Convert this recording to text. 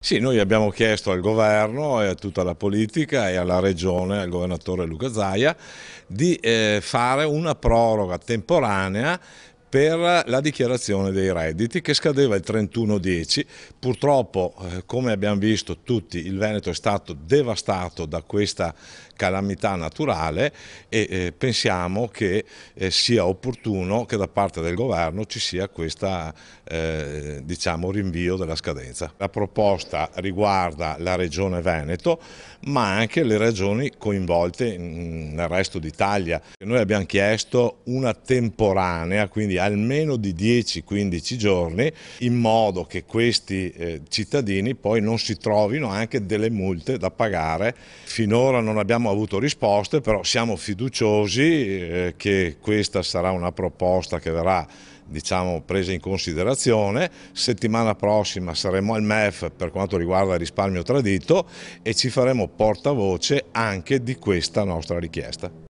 Sì, noi abbiamo chiesto al governo e a tutta la politica e alla regione, al governatore Luca Zaia, di eh, fare una proroga temporanea per la dichiarazione dei redditi che scadeva il 31-10. Purtroppo, eh, come abbiamo visto tutti, il Veneto è stato devastato da questa calamità naturale e eh, pensiamo che eh, sia opportuno che da parte del governo ci sia questo diciamo, rinvio della scadenza. La proposta riguarda la regione Veneto ma anche le regioni coinvolte nel resto d'Italia. Noi abbiamo chiesto una temporanea, quindi almeno di 10-15 giorni in modo che questi eh, cittadini poi non si trovino anche delle multe da pagare. Finora non abbiamo avuto risposte, però siamo fiduciosi eh, che questa sarà una proposta che verrà diciamo, presa in considerazione. Settimana prossima saremo al MEF per quanto riguarda il risparmio tradito e ci faremo portavoce anche di questa nostra richiesta.